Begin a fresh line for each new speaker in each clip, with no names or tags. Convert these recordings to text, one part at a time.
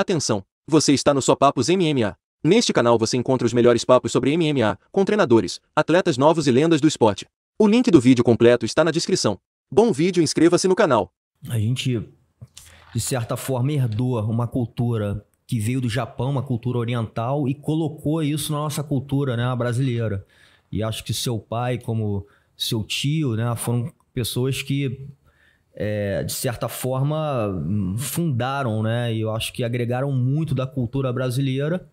Atenção! Você está no Só Papos MMA. Neste canal você encontra os melhores papos sobre MMA, com treinadores, atletas novos e lendas do esporte. O link do vídeo completo está na descrição. Bom vídeo, inscreva-se no canal. A gente, de certa forma, herdou uma cultura que veio do Japão, uma cultura oriental, e colocou isso na nossa cultura né, brasileira. E acho que seu pai, como seu tio, né, foram pessoas que é, de certa forma, fundaram, né? E eu acho que agregaram muito da cultura brasileira,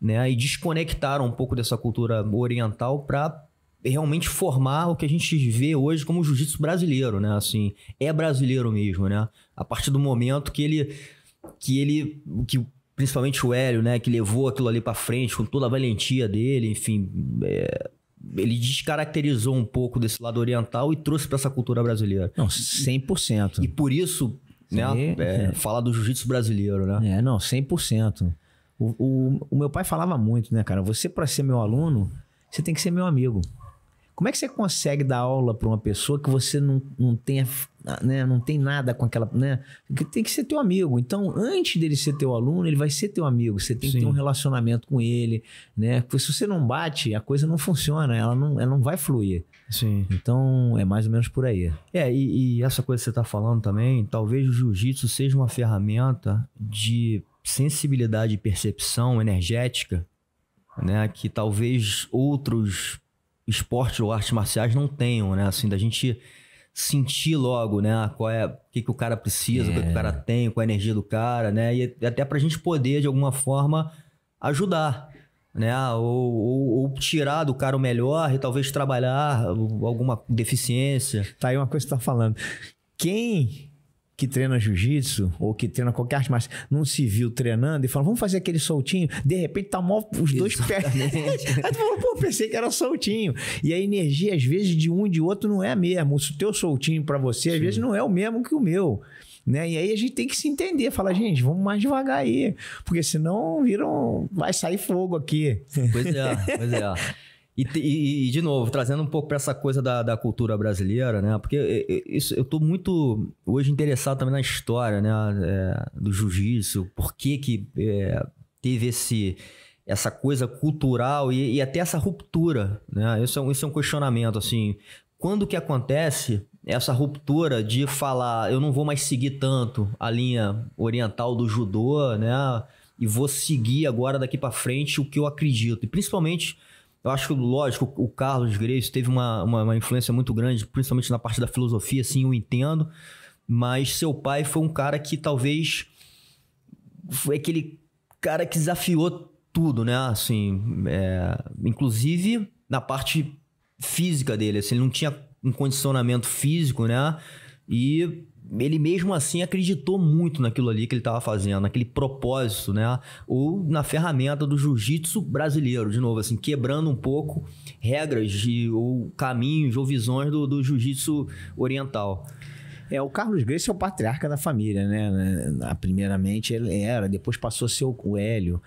né? E desconectaram um pouco dessa cultura oriental para realmente formar o que a gente vê hoje como jiu-jitsu brasileiro, né? Assim, é brasileiro mesmo, né? A partir do momento que ele que ele que principalmente o Hélio, né, que levou aquilo ali para frente com toda a valentia dele, enfim, é, ele descaracterizou um pouco desse lado oriental e trouxe para essa cultura brasileira. Não, 100%. E, e por isso, né, é, é. fala do
jiu-jitsu brasileiro, né? É, não, 100%. O, o, o meu pai falava muito, né, cara? Você, para ser meu aluno, você tem que ser meu amigo. Como é que você consegue dar aula para uma pessoa que você não, não tenha, né, não tem nada com aquela, né? Que tem que ser teu amigo. Então, antes dele ser teu aluno, ele vai ser teu amigo. Você tem Sim. que ter um relacionamento com ele, né? Porque se você não bate, a coisa não funciona, ela não, ela não vai fluir. Sim. Então, é
mais ou menos por aí. É, e, e essa coisa que você está falando também, talvez o jiu-jitsu seja uma ferramenta de sensibilidade e percepção energética, né? Que talvez outros esportes ou artes marciais não tenham, né? Assim, da gente sentir logo, né? Qual é, o que, que o cara precisa, é. o que, que, o cara é. tem, qual é a energia do cara, né? E até para a gente poder, de alguma forma, ajudar, né? Ou, ou, ou, tirar do cara o melhor e talvez trabalhar alguma deficiência. Tá aí uma coisa que você tá falando. Quem que treina jiu-jitsu ou que treina
qualquer arte marcial não se viu treinando e fala, vamos fazer aquele soltinho, de repente tá mó os dois pés. aí tu falou, pô, pensei que era soltinho. E a energia, às vezes, de um e de outro não é a mesma. O teu soltinho para você, às Sim. vezes, não é o mesmo que o meu. Né? E aí a gente tem que se entender, falar, gente, vamos mais devagar aí, porque senão viram, vai sair fogo aqui. Pois é, pois é.
E, e, e, de novo, trazendo um pouco para essa coisa da, da, cultura brasileira, né? Porque isso, eu estou muito hoje interessado também na história, né? É, do jiu-jitsu, por que que é, teve esse, essa coisa cultural e, e, até essa ruptura, né? Isso é, um, isso é um questionamento, assim. Quando que acontece essa ruptura de falar, eu não vou mais seguir tanto a linha oriental do judô, né? E vou seguir agora daqui para frente o que eu acredito. E principalmente eu acho lógico, o Carlos Grace teve uma, uma, uma, influência muito grande, principalmente na parte da filosofia, assim, eu entendo. Mas seu pai foi um cara que talvez foi aquele cara que desafiou tudo, né? Assim, é, inclusive na parte física dele, assim, ele não tinha um condicionamento físico, né? E ele mesmo assim acreditou muito naquilo ali que ele estava fazendo, naquele propósito, né? Ou na ferramenta do jiu-jitsu brasileiro, de novo, assim, quebrando um pouco regras de, ou caminhos ou visões do, do jiu-jitsu oriental. É, o Carlos Grace é o patriarca da família, né?
Primeiramente ele era, depois passou a ser o Hélio.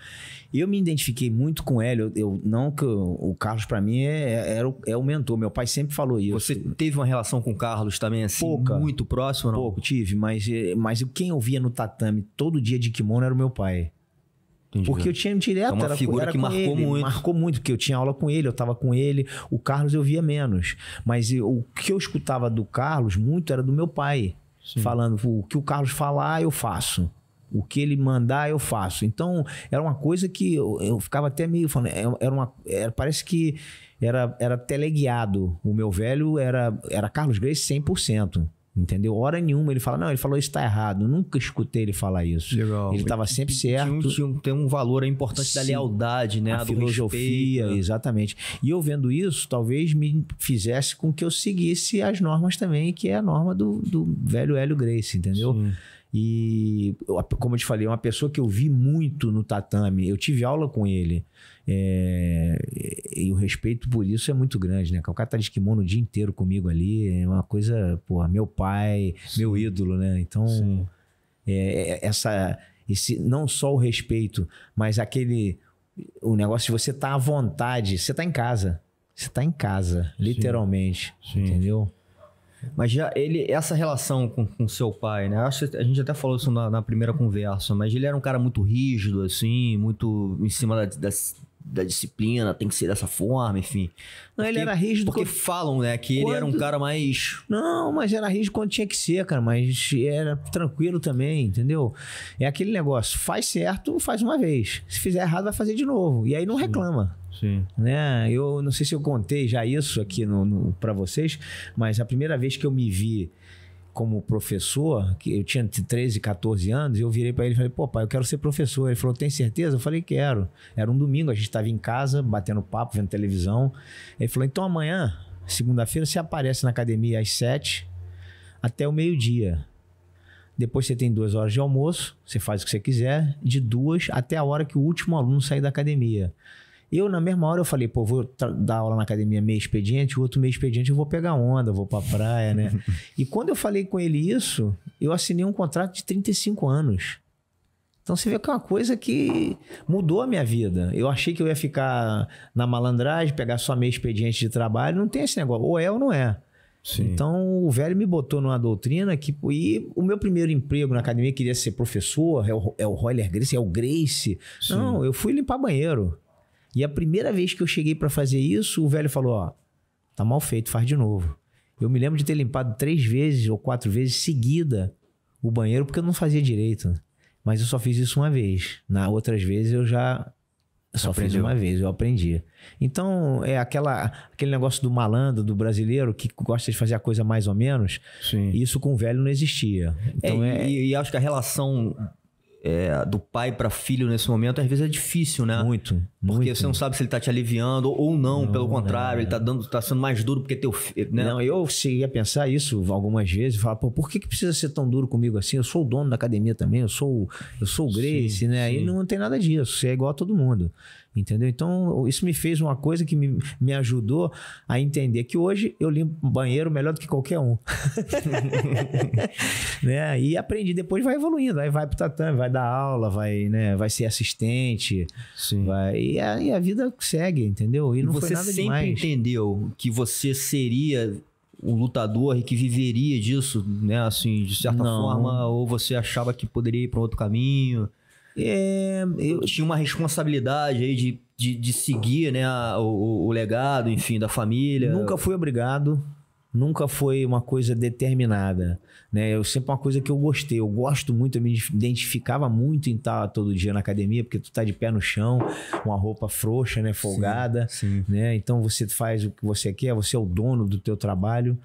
Eu me identifiquei muito com o Hélio. Eu, não que eu, o Carlos, para mim, é, é, o, é o mentor. Meu pai sempre falou isso. Você teve uma relação com o Carlos também, assim, Pouca, muito próximo? Não? Pouco, tive. Mas, mas quem eu via no tatame todo dia de kimono era o meu pai. Entendi. Porque eu tinha direto. É uma era, figura era que marcou ele, muito. Marcou muito, porque eu tinha aula com ele, eu estava com ele. O Carlos eu via menos. Mas eu, o que eu escutava do Carlos muito era do meu pai. Sim. Falando, o que o Carlos falar, eu faço. O que ele mandar, eu faço. Então, era uma coisa que eu, eu ficava até meio falando. É, era uma, era, parece que era, era teleguiado. O meu velho era, era Carlos Grace 100%. Entendeu? Hora nenhuma ele fala, não, ele falou isso está errado. nunca escutei ele falar isso. Legal. Ele estava sempre certo. Tinha, tem um valor, a é importância Sim, da lealdade, né? A, a filosofia, respeito. exatamente. E eu vendo isso, talvez me fizesse com que eu seguisse as normas também, que é a norma do, do velho Hélio Grace, entendeu? Sim. E, como eu te falei, é uma pessoa que eu vi muito no tatame. Eu tive aula com ele. É, e o respeito por isso é muito grande, né? O cara tá de kimono o dia inteiro comigo ali. É uma coisa, porra, meu pai, Sim. meu ídolo, né? Então, é, é, essa, esse, não só o respeito, mas aquele. O negócio de você tá à
vontade, você tá em casa. Você tá em casa, literalmente. Sim. Entendeu? Sim. Mas já ele, essa relação com, com seu pai, né? Acho que a gente até falou isso na, na, primeira conversa, mas ele era um cara muito rígido, assim, muito em cima da, da da disciplina, tem que ser dessa forma, enfim. Não, porque, ele era rígido. Porque quando... falam, né, que quando... ele era um cara mais.
Não, mas era rígido quando tinha que ser, cara, mas era tranquilo também, entendeu? É aquele negócio, faz certo, faz uma vez. Se fizer errado, vai fazer de novo. E aí não Sim. reclama. Sim. Né? Eu não sei se eu contei já isso aqui no, no para vocês, mas a primeira vez que eu me vi como professor, que eu tinha 13, 14 anos, eu virei para ele e falei: "Pô, pai, eu quero ser professor". Ele falou: "Tem certeza?". Eu falei: "Quero". Era um domingo, a gente estava em casa, batendo papo, vendo televisão. Ele falou: "Então amanhã, segunda-feira, você aparece na academia às 7 até o meio-dia. Depois você tem duas horas de almoço, você faz o que você quiser, de duas até a hora que o último aluno sair da academia. Eu, na mesma hora, eu falei, pô, vou dar aula na academia meio expediente, o outro meio expediente eu vou pegar onda, vou pra praia, né? e quando eu falei com ele isso, eu assinei um contrato de 35 anos. Então você vê que é uma coisa que mudou a minha vida. Eu achei que eu ia ficar na malandragem, pegar só meio expediente de trabalho. Não tem esse negócio. Ou é ou não é. Sim. Então o velho me botou numa doutrina que. E o meu primeiro emprego na academia queria ser professor, é o, é o Royler Grace, é o Grace. Sim. Não, eu fui limpar banheiro. E a primeira vez que eu cheguei para fazer isso, o velho falou: Ó, tá mal feito, faz de novo. Eu me lembro de ter limpado três vezes ou quatro vezes seguida o banheiro porque eu não fazia direito. Né? Mas eu só fiz isso uma vez. Na outras vezes eu já só Aprendeu. fiz uma vez, eu aprendi. Então, é aquela, aquele negócio do malandro, do brasileiro, que gosta de fazer a coisa mais ou menos, Sim. isso com o velho não existia. Então,
é, é... E, e, acho que a relação é, do pai para filho nesse momento, às vezes é difícil, né? Muito. Porque muito. você não sabe se ele tá te aliviando ou não, não pelo contrário, ele é. tá dando, tá sendo mais duro porque teu filho. Né? Não, eu cheguei a
pensar isso algumas vezes, falar, pô, por que, que precisa ser tão duro comigo assim? Eu sou o dono da academia também, eu sou, eu sou o Grace, né? sim, né? Sim. E não tem nada disso, você é igual a todo mundo. Entendeu? Então, isso me fez uma coisa que me, me ajudou a entender que hoje eu limpo banheiro melhor do que qualquer um. né? E aprendi, depois vai evoluindo, aí vai pro tatame, vai dar aula, vai, né, vai ser assistente. Sim. Vai, e, a, e a vida segue, entendeu? E, e não você foi nada sempre demais.
entendeu que você seria um lutador e que viveria disso, né? Assim, de certa não. forma, ou você achava que poderia ir para um outro caminho? É, eu tinha uma responsabilidade aí de, de, de seguir, né, a, o, o legado, enfim, da família. Nunca fui obrigado nunca foi
uma coisa determinada, né? Eu sempre uma coisa que eu gostei, eu gosto muito, eu me identificava muito em estar todo dia na academia, porque tu tá de pé no chão, uma roupa frouxa, né, folgada, sim, sim. né? Então você faz o que você quer, você é o dono do teu trabalho.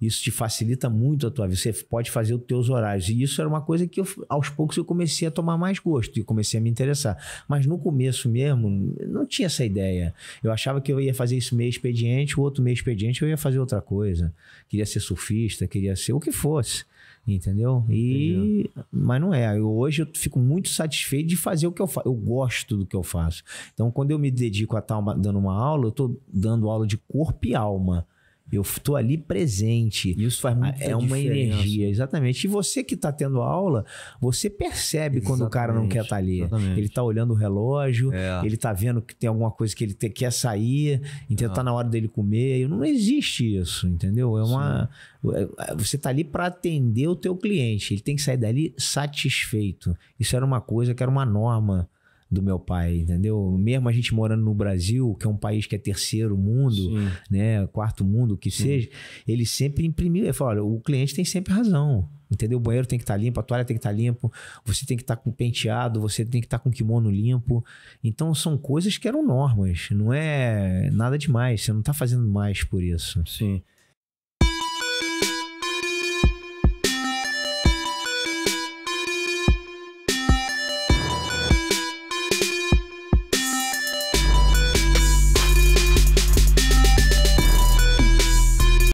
Isso te facilita muito a tua vida. Você pode fazer os teus horários. E isso era uma coisa que eu, aos poucos eu comecei a tomar mais gosto e comecei a me interessar. Mas no começo mesmo, não tinha essa ideia. Eu achava que eu ia fazer isso meio expediente, o outro meio expediente eu ia fazer outra coisa. Queria ser surfista, queria ser o que fosse. Entendeu? E mas não é. Eu, hoje eu fico muito satisfeito de fazer o que eu faço. Eu gosto do que eu faço. Então, quando eu me dedico a estar dando uma aula, eu estou dando aula de corpo e alma eu estou ali presente. Isso faz ah, muito É uma diferença. energia, exatamente. E você que está tendo aula, você percebe exatamente. quando o cara não quer estar tá ali. Exatamente. Ele está olhando o relógio, é. ele está vendo que tem alguma coisa que ele te, quer sair, então está na hora dele comer. Não existe isso, entendeu? É uma. É, é, você está ali para atender o teu cliente. Ele tem que sair dali satisfeito. Isso era uma coisa que era uma norma do meu pai, entendeu? Mesmo a gente morando no Brasil, que é um país que é terceiro mundo, Sim. né, quarto mundo, o que seja, ele sempre imprimiu, ele falou, olha, o cliente tem sempre razão. Entendeu? O banheiro tem que estar tá limpo, a toalha tem que estar tá limpo, você tem que estar tá com penteado, você tem que estar tá com kimono limpo. Então são coisas que eram normas, não é nada demais, você não está fazendo mais por isso. Sim.